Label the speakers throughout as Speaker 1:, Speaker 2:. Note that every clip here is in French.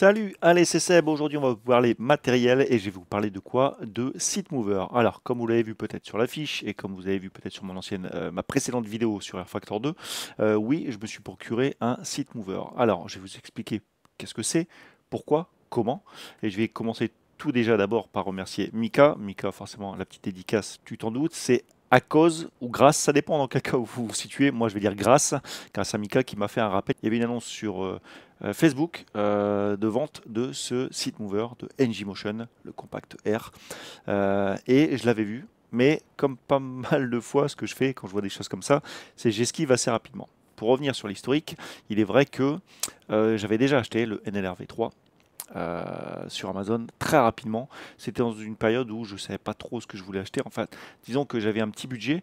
Speaker 1: Salut, allez c'est Seb, aujourd'hui on va vous parler matériel et je vais vous parler de quoi De site mover. Alors comme vous l'avez vu peut-être sur l'affiche et comme vous avez vu peut-être sur mon ancienne, euh, ma précédente vidéo sur Air Factor 2, euh, oui je me suis procuré un site mover. Alors je vais vous expliquer qu'est-ce que c'est, pourquoi, comment et je vais commencer tout déjà d'abord par remercier Mika. Mika forcément la petite dédicace tu t'en doutes, c'est à cause ou grâce, ça dépend dans quel cas vous vous situez. Moi, je vais dire grâce, grâce à Mika qui m'a fait un rappel. Il y avait une annonce sur euh, euh, Facebook euh, de vente de ce site mover de NG Motion, le Compact R. et je l'avais vu, mais comme pas mal de fois, ce que je fais quand je vois des choses comme ça, c'est j'esquive assez rapidement. Pour revenir sur l'historique, il est vrai que j'avais déjà acheté le NLR v 3 euh, sur Amazon très rapidement. C'était dans une période où je ne savais pas trop ce que je voulais acheter. en fait disons que j'avais un petit budget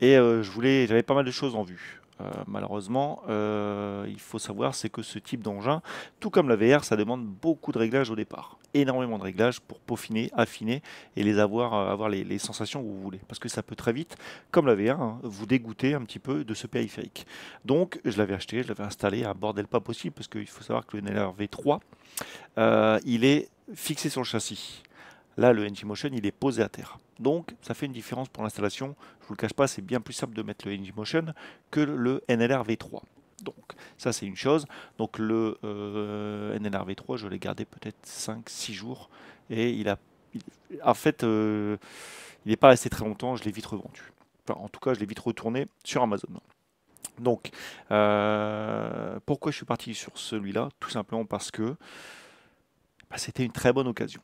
Speaker 1: et euh, je voulais, j'avais pas mal de choses en vue. Euh, malheureusement, euh, il faut savoir c'est que ce type d'engin, tout comme la VR, ça demande beaucoup de réglages au départ, énormément de réglages pour peaufiner, affiner et les avoir, euh, avoir les, sensations que vous voulez, parce que ça peut très vite, comme la VR, hein, vous dégoûter un petit peu de ce périphérique. Donc, je l'avais acheté, je l'avais installé à bordel pas possible, parce qu'il faut savoir que le NLR V3, il est fixé sur le châssis. Là, le Motion, il est posé à terre. Donc, ça fait une différence pour l'installation. Je ne vous le cache pas, c'est bien plus simple de mettre le Motion que le NLR V3. Donc, ça, c'est une chose. Donc, le euh, NLR V3, je l'ai gardé peut-être 5-6 jours. Et il a. en fait, euh, il n'est pas resté très longtemps. Je l'ai vite revendu. Enfin, en tout cas, je l'ai vite retourné sur Amazon. Donc, euh, pourquoi je suis parti sur celui-là Tout simplement parce que bah, c'était une très bonne occasion.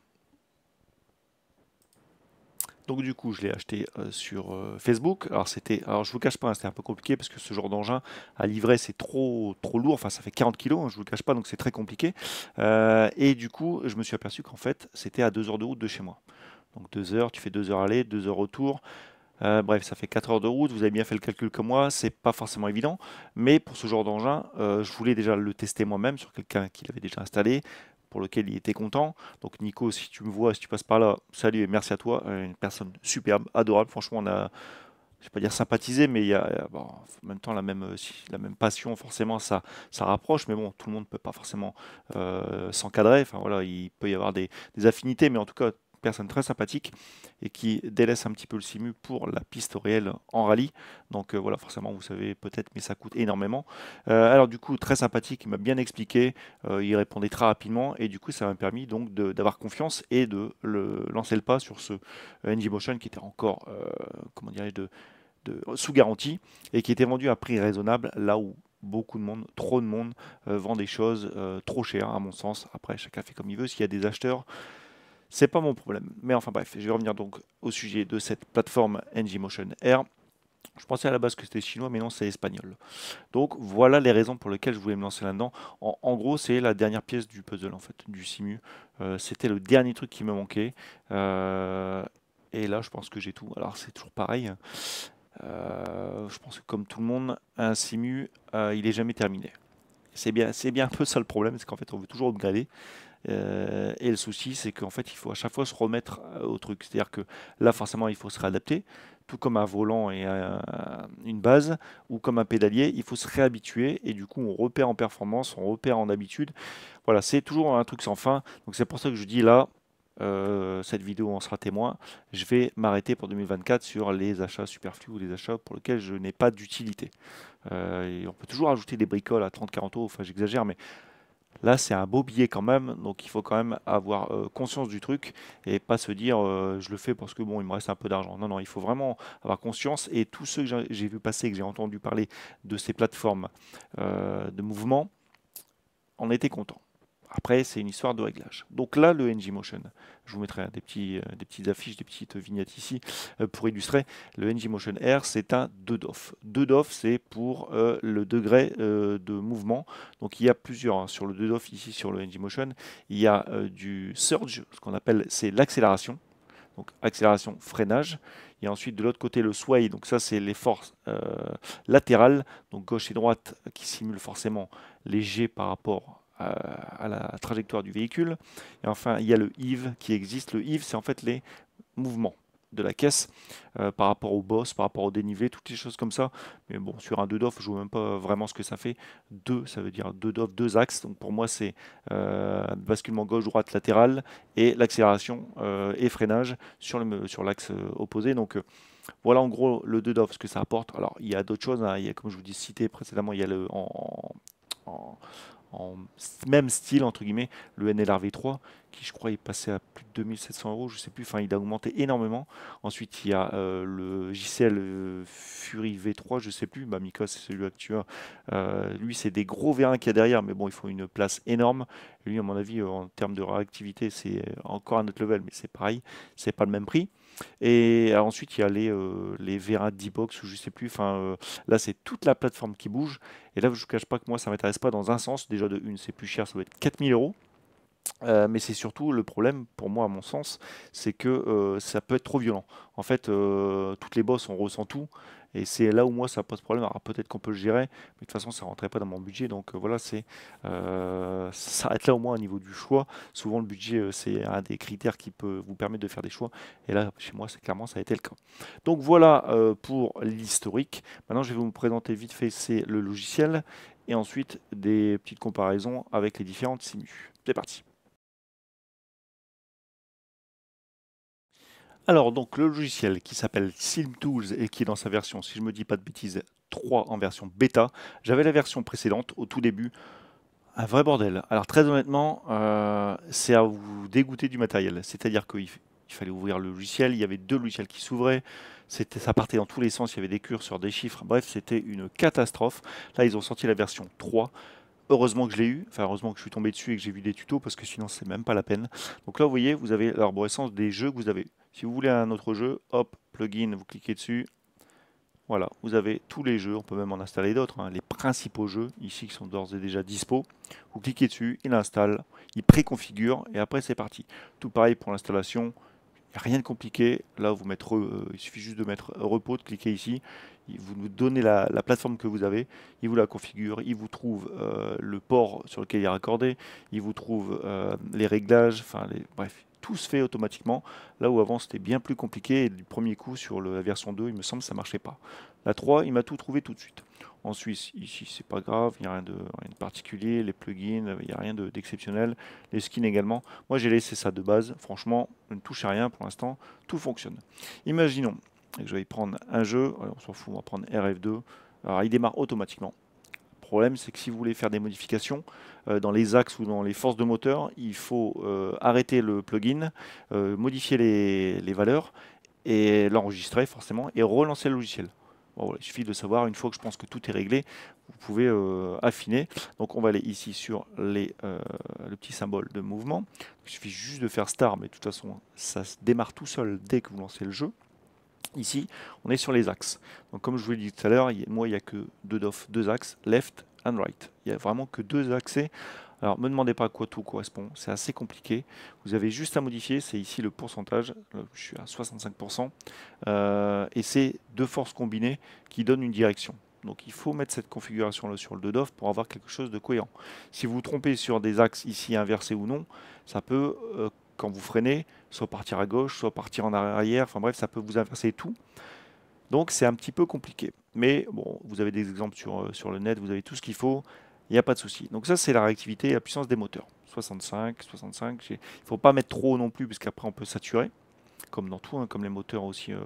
Speaker 1: Donc du coup, je l'ai acheté euh, sur euh, Facebook. Alors c'était, alors je vous cache pas, hein, c'était un peu compliqué parce que ce genre d'engin à livrer c'est trop trop lourd. Enfin, ça fait 40 kg, je je vous le cache pas, donc c'est très compliqué. Euh, et du coup, je me suis aperçu qu'en fait, c'était à 2 heures de route de chez moi. Donc 2 heures, tu fais 2 heures aller, 2 heures retour. bref, ça fait 4 heures de route, vous avez bien fait le calcul comme moi, c'est pas forcément évident, mais pour ce genre d'engin, je voulais déjà le tester moi-même sur quelqu'un qui l'avait déjà installé, lequel il était content. Donc Nico, si tu me vois, si tu passes par là, salut et merci à toi. Euh, une personne superbe, adorable. Franchement, on a, je vais pas dire sympathisé, mais il y a, euh, en même temps la même, euh, la même passion, forcément, ça, ça rapproche. Mais bon, tout le monde peut pas forcément s'encadrer. Enfin voilà, il peut y avoir des, des affinités, mais en tout cas, très sympathique et qui délaisse un petit peu le simu pour la piste réelle en rallye. Donc euh, voilà, forcément, vous savez peut-être, mais ça coûte énormément. Euh, alors du coup, très sympathique, il m'a bien expliqué, euh, il répondait très rapidement et du coup, ça m'a permis donc d'avoir confiance et de le, lancer le pas sur ce NG Motion qui était encore, comment dirais de, sous garantie et qui était vendu à prix raisonnable là où beaucoup de monde, trop de monde vend des choses trop chères à mon sens. Après, chacun fait comme il veut. S'il y a des acheteurs, c'est pas mon problème. Mais enfin bref, je vais revenir donc au sujet de cette plateforme NG Motion Air. Je pensais à la base que c'était chinois, mais non, c'est espagnol. Donc voilà les raisons pour lesquelles je voulais me lancer là-dedans. En, gros, c'est la dernière pièce du puzzle, en fait, du simu. Euh, c'était le dernier truc qui me manquait. Euh, et là, je pense que j'ai tout. Alors, c'est toujours pareil. Euh, je pense que comme tout le monde, un simu, il n'est jamais terminé. C'est bien, c'est bien un peu ça le problème, c'est qu'en fait, on veut toujours upgrader. Euh, et le souci, c'est qu'en fait, il faut à chaque fois se remettre euh, au truc. C'est-à-dire que là, forcément, il faut se réadapter. Tout comme un volant et une base, ou comme un pédalier, il faut se réhabituer. Et du coup, on repère en performance, on repère en habitude. Voilà, c'est toujours un truc sans fin. Donc c'est pour ça que je dis là, euh, cette vidéo en sera témoin, je vais m'arrêter pour 2024 sur les achats superflus ou les achats pour lesquels je n'ai pas d'utilité. on peut toujours ajouter des bricoles à 30-40 euros, enfin j'exagère, mais Là, c'est un beau billet quand même, donc il faut quand même avoir euh, conscience du truc et pas se dire euh, je le fais parce que bon, il me reste un peu d'argent. Non, non, il faut vraiment avoir conscience. Et tous ceux que j'ai vu passer, que j'ai entendu parler de ces plateformes euh, de mouvement, en étaient contents. Après, c'est une histoire de réglage. Donc là, le NG Motion, je vous mettrai des, petits, euh, des petites affiches, des petites vignettes ici euh, pour illustrer. Le NG Motion R, c'est un 2 DOF. 2 DOF, c'est pour euh, le degré de mouvement. Donc il y a plusieurs. Hein. Sur le 2 DOF, ici sur le NG Motion, il y a du surge, ce qu'on appelle, c'est l'accélération. Donc accélération, freinage. Et ensuite de l'autre côté le sway, donc ça c'est les forces latérales, donc gauche et droite qui simulent forcément les G par rapport euh, à, la trajectoire du véhicule. Et enfin, il y a le IV qui existe. Le IV, c'est en fait les mouvements de la caisse euh, par rapport au boss, par rapport au dénivelé, toutes les choses comme ça. Mais bon, sur un 2 dof je ne vois même pas vraiment ce que ça fait. 2, ça veut dire 2 DOF, 2 axes. Donc pour moi, c'est euh, basculement gauche-droite latéral et l'accélération et freinage sur l'axe sur opposé. Donc voilà en gros le 2 dof ce que ça apporte. Alors il y a d'autres choses, hein. il y a, comme je vous dis cité précédemment, il y a le en, en même style, entre guillemets, le NLRV3, qui je crois est passé à plus de 2700 euros, je sais plus, enfin il a augmenté énormément. Ensuite il y a euh, le JCL euh, Fury V3, je sais plus, bah, Mika c'est celui actuel. Euh, lui c'est des gros v qui qu'il a derrière, mais bon il faut une place énorme. lui à mon avis euh, en termes de réactivité c'est encore à autre level, mais c'est pareil, c'est pas le même prix. Et ensuite, il y a les, les D-Box ou je sais plus. Enfin, là, c'est toute la plateforme qui bouge. Et là, je vous cache pas que moi, ça m'intéresse pas dans un sens. Déjà, de une, c'est plus cher, ça doit être 4000 euros. Euh, mais c'est surtout le problème, pour moi, à mon sens, c'est que euh, ça peut être trop violent. En fait, euh, toutes les bosses, on ressent tout. Et c'est là où moi ça pose problème. Alors peut-être qu'on peut le gérer, mais de toute façon ça ne rentrait pas dans mon budget. Donc voilà, c'est ça être là au moins au niveau du choix. Souvent le budget c'est un des critères qui peut vous permettre de faire des choix. Et là chez moi c'est clairement ça a été le cas. Donc voilà pour l'historique. Maintenant je vais vous présenter vite fait c'est le logiciel et ensuite des petites comparaisons avec les différentes SIMU. C'est parti. Alors, donc, le logiciel qui s'appelle SimTools et qui est dans sa version, si je ne me dis pas de bêtises, 3 en version bêta. J'avais la version précédente au tout début. Un vrai bordel. Alors, très honnêtement, euh, c'est à vous dégoûter du matériel. C'est-à-dire qu'il fallait ouvrir le logiciel, il y avait deux logiciels qui s'ouvraient, c'était, ça partait dans tous les sens, il y avait des curseurs, des chiffres, bref, c'était une catastrophe. Là, ils ont sorti la version 3, Heureusement que je l'ai eu, enfin heureusement que je suis tombé dessus et que j'ai vu des tutos parce que sinon c'est même pas la peine. Donc là vous voyez, vous avez l'arborescence des jeux que vous avez. Si vous voulez un autre jeu, hop, plugin, vous cliquez dessus. Voilà, vous avez tous les jeux, on peut même en installer d'autres, hein. les principaux jeux ici qui sont d'ores et déjà dispo. Vous cliquez dessus, il installe, il préconfigure et après c'est parti. Tout pareil pour l'installation, Rien de compliqué. Là, vous mettre, euh, il suffit juste de mettre repos, de cliquer ici. Vous nous donnez la, plateforme que vous avez. Il vous la configure. Il vous trouve euh, le port sur lequel il est raccordé. Il vous trouve euh, les réglages. Enfin, bref, tout se fait automatiquement. Là où avant c'était bien plus compliqué, et du premier coup sur la version 2, il me semble que ça marchait pas. La 3, il m'a tout trouvé tout de suite en Suisse. Ici, c'est pas grave, il n'y a rien de, particulier. Les plugins, il n'y a rien d'exceptionnel. les skins également. Moi, j'ai laissé ça de base. Franchement, je ne touche à rien pour l'instant. Tout fonctionne. Imaginons que je vais prendre un jeu. on s'en fout, on va prendre RF2. Alors, il démarre automatiquement. Le problème, c'est que si vous voulez faire des modifications euh, dans les axes ou dans les forces de moteur, il faut euh, arrêter le plugin, euh, modifier les, les valeurs et l'enregistrer forcément et relancer le logiciel il suffit de savoir, une fois que je pense que tout est réglé, vous pouvez euh, affiner. Donc on va aller ici sur les, euh, le petit symbole de mouvement. Il suffit juste de faire star, mais de toute façon, ça se démarre tout seul dès que vous lancez le jeu. Ici, on est sur les axes. Donc comme je vous l'ai dit tout à l'heure, moi, il n'y a que deux, deux axes, left and right. Il n'y a vraiment que deux accès alors, me demandez pas à quoi tout correspond, c'est assez compliqué. Vous avez juste à modifier, c'est ici le pourcentage, je suis à 65%, euh, et c'est deux forces combinées qui donnent une direction. Donc il faut mettre cette configuration-là sur le 2 pour avoir quelque chose de cohérent. Si vous vous trompez sur des axes ici inversés ou non, ça peut, euh, quand vous freinez, soit partir à gauche, soit partir en arrière, enfin bref, ça peut vous inverser tout. Donc c'est un petit peu compliqué. Mais bon, vous avez des exemples sur, euh, sur le net, vous avez tout ce qu'il faut il n'y a pas de souci. Donc ça, c'est la réactivité et la puissance des moteurs. 65, 65, il ne faut pas mettre trop non plus, parce qu'après on peut saturer, comme dans tout, hein, comme les moteurs aussi euh,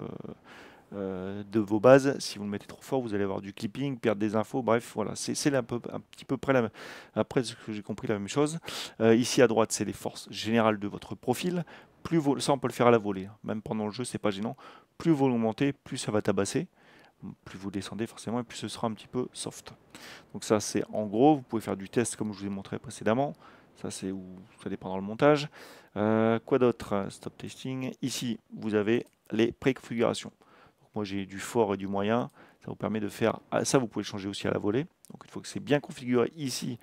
Speaker 1: euh, de vos bases. Si vous le mettez trop fort, vous allez avoir du clipping, perdre des infos, bref, voilà, c'est un, un petit peu près la même, après ce que j'ai compris, la même chose. Euh, ici à droite, c'est les forces générales de votre profil. Plus ça, on peut le faire à la volée, hein. même pendant le jeu, c'est pas gênant. Plus vous l'augmentez, plus ça va tabasser plus vous descendez forcément, et plus ce sera un petit peu soft. Donc ça, c'est en gros, vous pouvez faire du test comme je vous ai montré précédemment. Ça, c'est où ça dépend dans le montage. Euh, quoi d'autre Stop testing. Ici, vous avez les préconfigurations. Donc, moi, j'ai du fort et du moyen. Ça vous permet de faire... Ah, ça, vous pouvez le changer aussi à la volée. Donc, une fois que c'est bien configuré ici,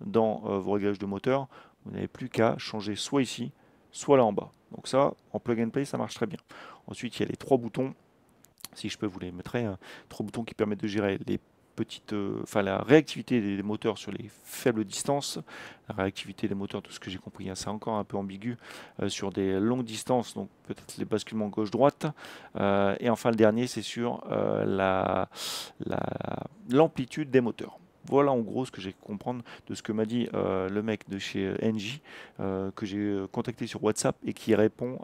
Speaker 1: dans euh, vos réglages de moteur, vous n'avez plus qu'à changer soit ici, soit là en bas. Donc ça, en plug and play, ça marche très bien. Ensuite, il y a les trois boutons si je peux vous les mettrai, hein, trois boutons qui permettent de gérer les petites, euh, enfin la réactivité des, moteurs sur les faibles distances, la réactivité des moteurs, tout ce que j'ai compris, hein, c'est encore un peu ambigu euh, sur des longues distances, donc peut-être les basculements gauche-droite, euh, et enfin le dernier c'est sur l'amplitude la, la, des moteurs. Voilà en gros ce que j'ai comprendre de ce que m'a dit le mec de chez NJ que j'ai contacté sur WhatsApp et qui répond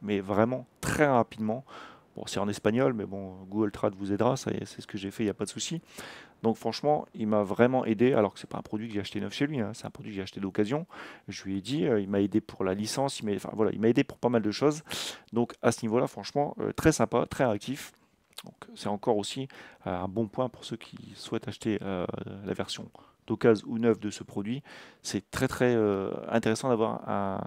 Speaker 1: mais vraiment très rapidement Bon, c'est en espagnol, mais bon, Google Trad vous aidera, c'est ce que j'ai fait, il n'y a pas de souci. Donc franchement, il m'a vraiment aidé, alors que ce n'est pas un produit que j'ai acheté neuf chez lui, hein, c'est un produit que j'ai acheté d'occasion. Je lui ai dit, euh, il m'a aidé pour la licence, il m'a aidé pour pas mal de choses. Donc à ce niveau-là, franchement, euh, très sympa, très actif. Donc c'est encore aussi euh, un bon point pour ceux qui souhaitent acheter la version d'occasion ou neuve de ce produit. C'est très très intéressant d'avoir un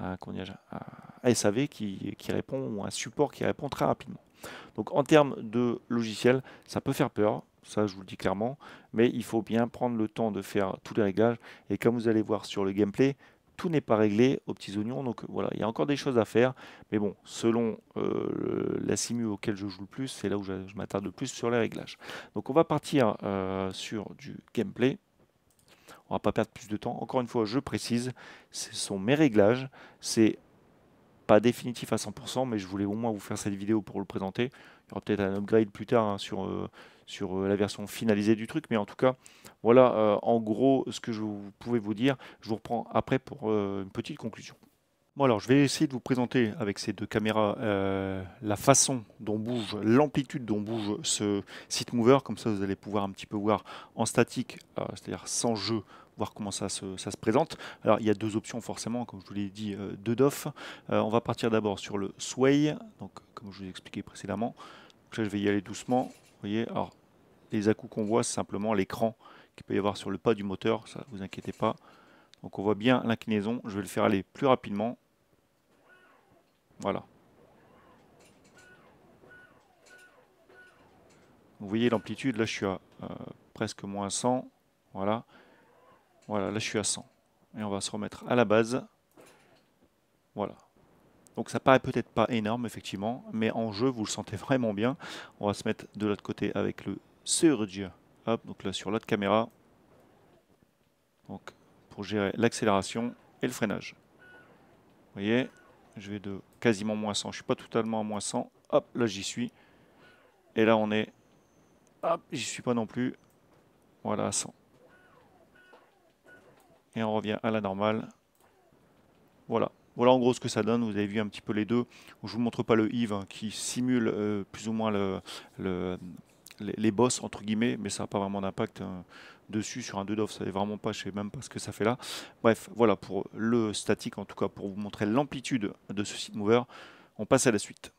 Speaker 1: un, SAV qui, répond ou un support qui répond très rapidement. Donc en termes de logiciel, ça peut faire peur, ça je vous le dis clairement, mais il faut bien prendre le temps de faire tous les réglages. Et comme vous allez voir sur le gameplay, tout n'est pas réglé aux petits oignons. Donc voilà, il y a encore des choses à faire. Mais bon, selon euh, la simu auquel je joue le plus, c'est là où je, m'attarde le plus sur les réglages. Donc on va partir euh, sur du gameplay. On ne va pas perdre plus de temps. Encore une fois, je précise, ce sont mes réglages. C'est pas définitif à 100%, mais je voulais au moins vous faire cette vidéo pour le présenter. Il y aura peut-être un upgrade plus tard hein, sur, euh, sur euh, la version finalisée du truc, mais en tout cas, voilà euh, en gros ce que je pouvais vous dire. Je vous reprends après pour une petite conclusion alors je vais essayer de vous présenter avec ces deux caméras euh, la façon dont bouge, l'amplitude dont bouge ce site mover, comme ça vous allez pouvoir un petit peu voir en statique, euh, c'est-à-dire sans jeu, voir comment ça se, présente. Alors il y a deux options forcément, comme je vous l'ai dit, euh, deux DOF. on va partir d'abord sur le sway, donc comme je vous ai expliqué précédemment. je vais y aller doucement, vous voyez, alors les à qu'on voit c'est simplement l'écran qu'il peut y avoir sur le pas du moteur, ça vous inquiétez pas. Donc on voit bien l'inclinaison, je vais le faire aller plus rapidement, voilà. Vous voyez l'amplitude, là je suis à euh, presque moins 100. Voilà. Voilà, là je suis à 100. Et on va se remettre à la base. Voilà. Donc ça paraît peut-être pas énorme, effectivement, mais en jeu, vous le sentez vraiment bien. On va se mettre de l'autre côté avec le Surge. Hop, donc là sur l'autre caméra. Donc pour gérer l'accélération et le freinage. Vous voyez, je vais de quasiment moins 100. Je suis pas totalement à moins 100. Hop, là j'y suis. Et là on est... Hop, j'y suis pas non plus. Voilà, 100. Et on revient à la normale. Voilà. Voilà en gros ce que ça donne. Vous avez vu un petit peu les deux. Je vous montre pas le Yves hein, qui simule euh, plus ou moins le les, boss, entre guillemets, mais ça n'a pas vraiment d'impact hein, dessus sur un 2 d'offre, ça n'est vraiment pas, je sais même pas ce que ça fait là. Bref, voilà pour le statique, en tout cas pour vous montrer l'amplitude de ce site mover. On passe à la suite.